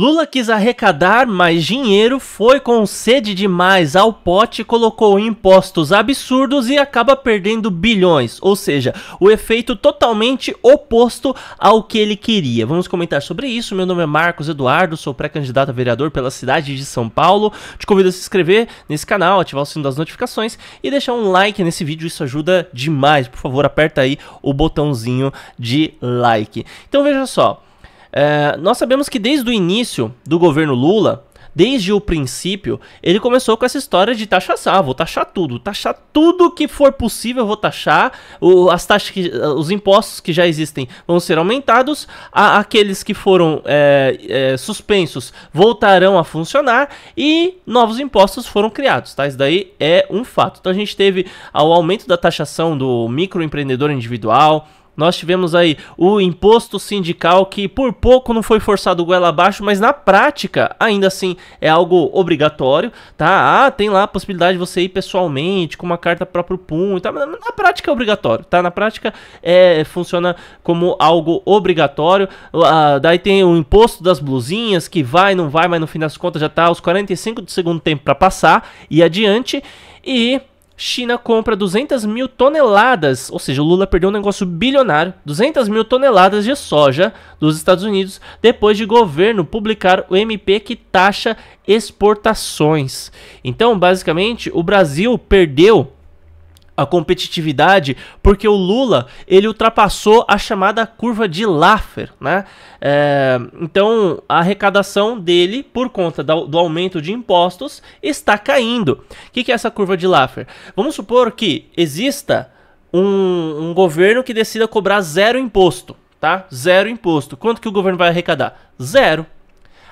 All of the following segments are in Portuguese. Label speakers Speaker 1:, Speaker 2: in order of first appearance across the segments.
Speaker 1: Lula quis arrecadar mais dinheiro, foi com sede demais ao pote, colocou impostos absurdos e acaba perdendo bilhões, ou seja, o efeito totalmente oposto ao que ele queria. Vamos comentar sobre isso. Meu nome é Marcos Eduardo, sou pré-candidato a vereador pela cidade de São Paulo. Te convido a se inscrever nesse canal, ativar o sino das notificações e deixar um like nesse vídeo, isso ajuda demais. Por favor, aperta aí o botãozinho de like. Então veja só, é, nós sabemos que desde o início do governo Lula, desde o princípio, ele começou com essa história de taxação, ah, vou taxar tudo, taxar tudo que for possível, vou taxar, o, as taxas que, os impostos que já existem vão ser aumentados, a, aqueles que foram é, é, suspensos voltarão a funcionar e novos impostos foram criados, tá? Isso daí é um fato. Então a gente teve ah, o aumento da taxação do microempreendedor individual, nós tivemos aí o imposto sindical que por pouco não foi forçado goela abaixo, mas na prática ainda assim é algo obrigatório, tá? Ah, tem lá a possibilidade de você ir pessoalmente com uma carta próprio punho, tá? Na prática é obrigatório, tá? Na prática é, funciona como algo obrigatório. Ah, daí tem o imposto das blusinhas que vai, não vai, mas no fim das contas já tá aos 45 de segundo tempo para passar e adiante. E China compra 200 mil toneladas, ou seja, o Lula perdeu um negócio bilionário, 200 mil toneladas de soja dos Estados Unidos depois de governo publicar o MP que taxa exportações. Então, basicamente, o Brasil perdeu a competitividade, porque o Lula ele ultrapassou a chamada curva de Laffer, né? É, então a arrecadação dele por conta do, do aumento de impostos está caindo. O que, que é essa curva de Laffer? Vamos supor que exista um, um governo que decida cobrar zero imposto, tá? Zero imposto. Quanto que o governo vai arrecadar? Zero.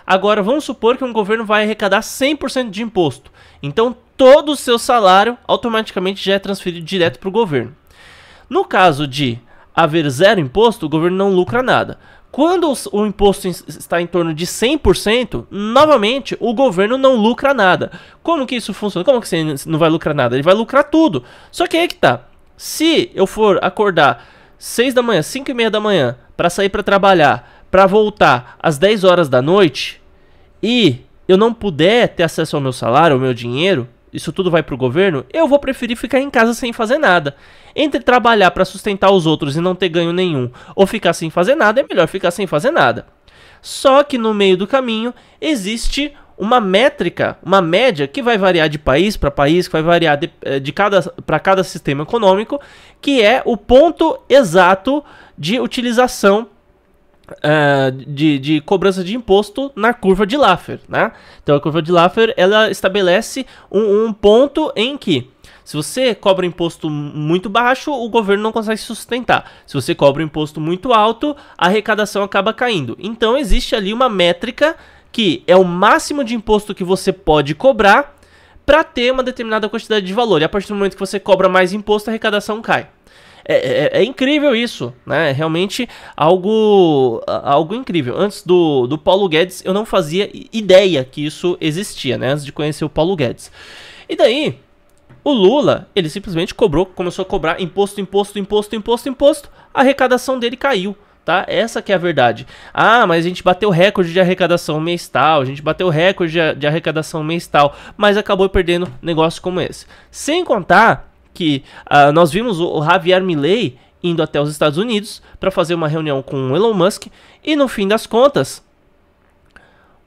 Speaker 1: Agora, vamos supor que um governo vai arrecadar 100% de imposto. Então, todo o seu salário automaticamente já é transferido direto para o governo. No caso de haver zero imposto, o governo não lucra nada. Quando o imposto está em torno de 100%, novamente o governo não lucra nada. Como que isso funciona? Como que você não vai lucrar nada? Ele vai lucrar tudo. Só que aí que tá. Se eu for acordar 6 da manhã, 5 e meia da manhã, para sair para trabalhar, para voltar às 10 horas da noite, e eu não puder ter acesso ao meu salário, ao meu dinheiro, isso tudo vai para o governo, eu vou preferir ficar em casa sem fazer nada. Entre trabalhar para sustentar os outros e não ter ganho nenhum, ou ficar sem fazer nada, é melhor ficar sem fazer nada. Só que no meio do caminho existe uma métrica, uma média que vai variar de país para país, que vai variar de, eh, de cada para cada sistema econômico, que é o ponto exato de utilização Uh, de, de, cobrança de imposto na curva de Laffer, né? Então a curva de Laffer ela estabelece um, um, ponto em que se você cobra imposto muito baixo, o governo não consegue sustentar. Se você cobra imposto muito alto, a arrecadação acaba caindo. Então existe ali uma métrica que é o máximo de imposto que você pode cobrar para ter uma determinada quantidade de valor. E a partir do momento que você cobra mais imposto, a arrecadação cai. É, é, é, é, incrível isso, né? É realmente algo, algo incrível. Antes do, do Paulo Guedes, eu não fazia ideia que isso existia, né? Antes de conhecer o Paulo Guedes. E daí, o Lula, ele simplesmente cobrou, começou a cobrar imposto, imposto, imposto, imposto, imposto. A arrecadação dele caiu. Tá? Essa que é a verdade. Ah, mas a gente bateu recorde de arrecadação mês tal, a gente bateu recorde de arrecadação mês tal, mas acabou perdendo negócio como esse. Sem contar que uh, nós vimos o Javier Milley indo até os Estados Unidos para fazer uma reunião com o Elon Musk e no fim das contas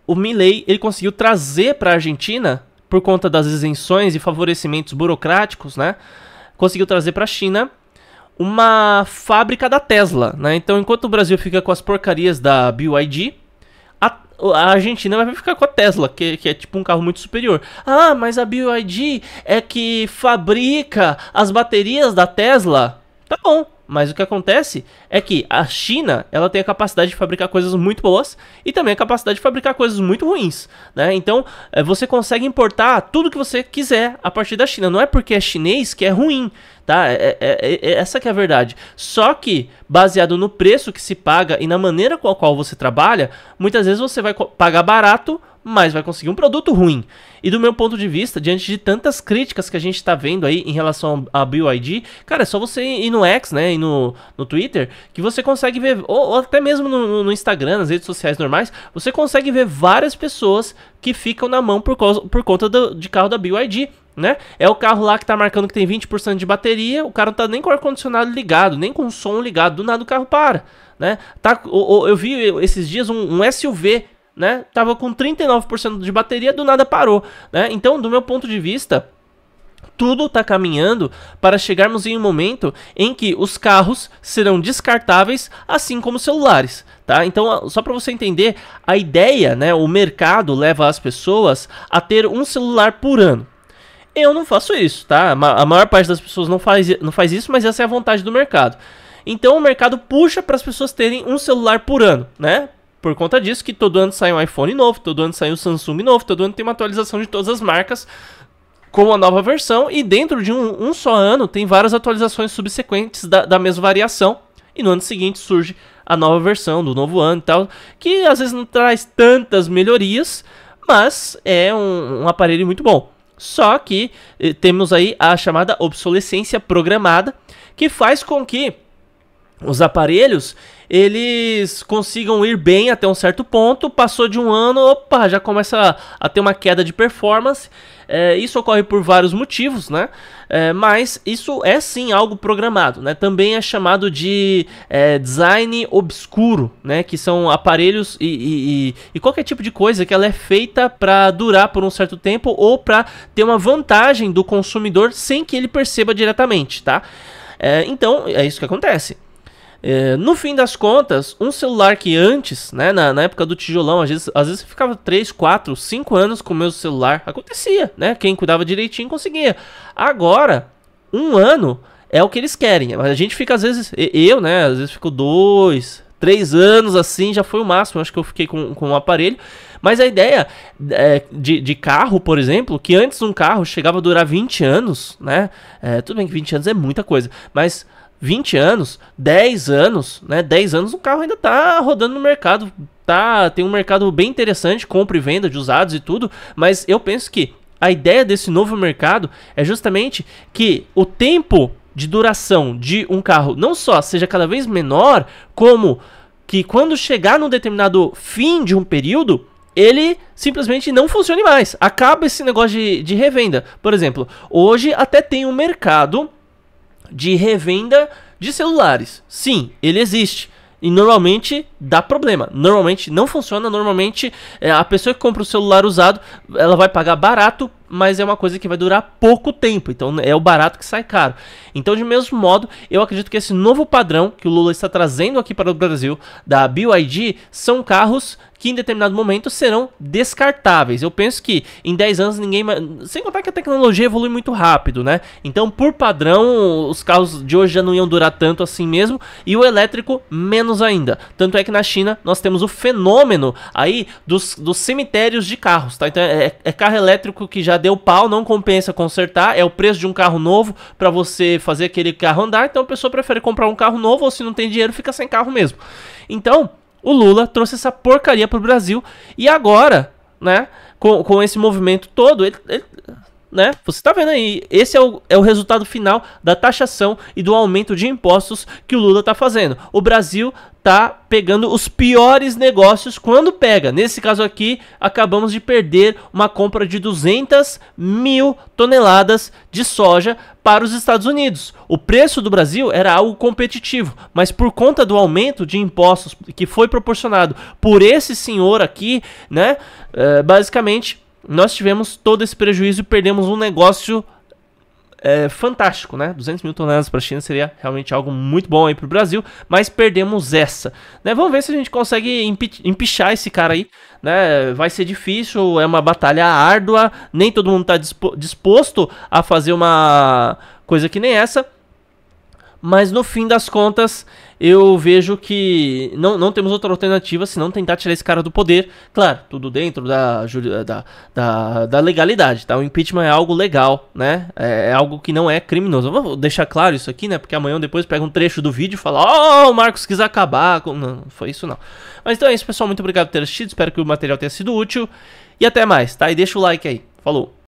Speaker 1: o Milley ele conseguiu trazer para a Argentina por conta das isenções e favorecimentos burocráticos, né? Conseguiu trazer para a China uma fábrica da Tesla, né? Então, enquanto o Brasil fica com as porcarias da BYD, a Argentina vai ficar com a Tesla, que, que é tipo um carro muito superior. Ah, mas a BYD é que fabrica as baterias da Tesla. Tá bom, mas o que acontece é que a China, ela tem a capacidade de fabricar coisas muito boas e também a capacidade de fabricar coisas muito ruins, né? Então, eh, você consegue importar tudo que você quiser a partir da China. Não é porque é chinês que é ruim, tá? É é, é, é, é, essa que é a verdade. Só que, baseado no preço que se paga e na maneira com a qual você trabalha, muitas vezes você vai pagar barato mas vai conseguir um produto ruim. E do meu ponto de vista, diante de tantas críticas que a gente está vendo aí em relação a BYD, cara, é só você ir no X, né, e no, no Twitter, que você consegue ver, ou, ou até mesmo no, no, Instagram, nas redes sociais normais, você consegue ver várias pessoas que ficam na mão por, causa, por conta do, de carro da BYD. Né? É o carro lá que tá marcando que tem 20% de bateria, o cara não tá nem com o ar-condicionado ligado, nem com o som ligado, do nada o carro para, né? Tá, eu, eu vi esses dias um, um SUV né? Tava com 39% de bateria, do nada parou, né? Então, do meu ponto de vista, tudo está caminhando para chegarmos em um momento em que os carros serão descartáveis, assim como os celulares. Tá? Então, só para você entender, a ideia, né, o mercado leva as pessoas a ter um celular por ano. Eu não faço isso, tá? A maior parte das pessoas não faz, não faz isso, mas essa é a vontade do mercado. Então o mercado puxa para as pessoas terem um celular por ano, né? Por conta disso que todo ano sai um iPhone novo, todo ano sai um Samsung novo, todo ano tem uma atualização de todas as marcas com uma nova versão e dentro de um, um só ano tem várias atualizações subsequentes da, da mesma variação e no ano seguinte surge a nova versão do novo ano e tal, que às vezes não traz tantas melhorias, mas é um, um aparelho muito bom. Só que eh, temos aí a chamada obsolescência programada, que faz com que os aparelhos, eles consigam ir bem até um certo ponto, passou de um ano, opa, já começa a, a ter uma queda de performance. É, isso ocorre por vários motivos, né? É, mas isso é sim algo programado, né? Também é chamado de é, design obscuro, né? Que são aparelhos e, e, e, e, qualquer tipo de coisa que ela é feita para durar por um certo tempo ou para ter uma vantagem do consumidor sem que ele perceba diretamente, tá? É, então é isso que acontece. É, no fim das contas, um celular que antes, né, na, na época do tijolão, às vezes, às vezes ficava 3, 4, 5 anos com o meu celular. Acontecia, né? Quem cuidava direitinho conseguia. Agora, um ano é o que eles querem. A gente fica, às vezes, eu, né? Às vezes fico dois, três anos assim, já foi o máximo. Acho que eu fiquei com, com o um aparelho. Mas a ideia é, de, de carro, por exemplo, que antes um carro chegava a durar 20 anos, né? É, tudo bem que 20 anos é muita coisa, mas 20 anos, 10 anos, né? 10 anos o carro ainda tá rodando no mercado, tá, tem um mercado bem interessante, compra e venda de usados e tudo, mas eu penso que a ideia desse novo mercado é justamente que o tempo de duração de um carro não só seja cada vez menor, como que quando chegar num determinado fim de um período, ele simplesmente não funcione mais. Acaba esse negócio de, de revenda. Por exemplo, hoje até tem um mercado de revenda de celulares. Sim, ele existe. E normalmente dá problema. Normalmente não funciona, normalmente é, a pessoa que compra o celular usado, ela vai pagar barato, mas é uma coisa que vai durar pouco tempo, então é o barato que sai caro. Então, de mesmo modo, eu acredito que esse novo padrão que o Lula está trazendo aqui para o Brasil da BYD são carros que em determinado momento serão descartáveis. Eu penso que em 10 anos ninguém mais... Sem contar que a tecnologia evolui muito rápido, né? Então, por padrão, os carros de hoje já não iam durar tanto assim mesmo, e o elétrico menos ainda. Tanto é que que na China nós temos o fenômeno aí dos, dos cemitérios de carros, tá? Então é, é carro elétrico que já deu pau, não compensa consertar, é o preço de um carro novo para você fazer aquele carro andar, então a pessoa prefere comprar um carro novo ou se não tem dinheiro fica sem carro mesmo. Então, o Lula trouxe essa porcaria pro Brasil e agora, né, com, com esse movimento todo, ele, ele né? Você está vendo aí, esse é o, é o resultado final da taxação e do aumento de impostos que o Lula está fazendo. O Brasil está pegando os piores negócios quando pega. Nesse caso aqui, acabamos de perder uma compra de 200 mil toneladas de soja para os Estados Unidos. O preço do Brasil era algo competitivo, mas por conta do aumento de impostos que foi proporcionado por esse senhor aqui, né? Eh, basicamente nós tivemos todo esse prejuízo e perdemos um negócio é, fantástico, né? 200 mil toneladas para a China seria realmente algo muito bom aí para o Brasil, mas perdemos essa. Né? Vamos ver se a gente consegue empichar esse cara aí, né? Vai ser difícil, é uma batalha árdua, nem todo mundo está disposto a fazer uma coisa que nem essa. Mas no fim das contas, eu vejo que não, não temos outra alternativa senão tentar tirar esse cara do poder. Claro, tudo dentro da, da, da, da legalidade, tá? O impeachment é algo legal, né? É, é algo que não é criminoso. vou deixar claro isso aqui, né? Porque amanhã ou depois pega um trecho do vídeo e fala: Oh, o Marcos quis acabar. Não, não foi isso não. Mas então é isso, pessoal. Muito obrigado por ter assistido. Espero que o material tenha sido útil. E até mais, tá? E deixa o like aí. Falou!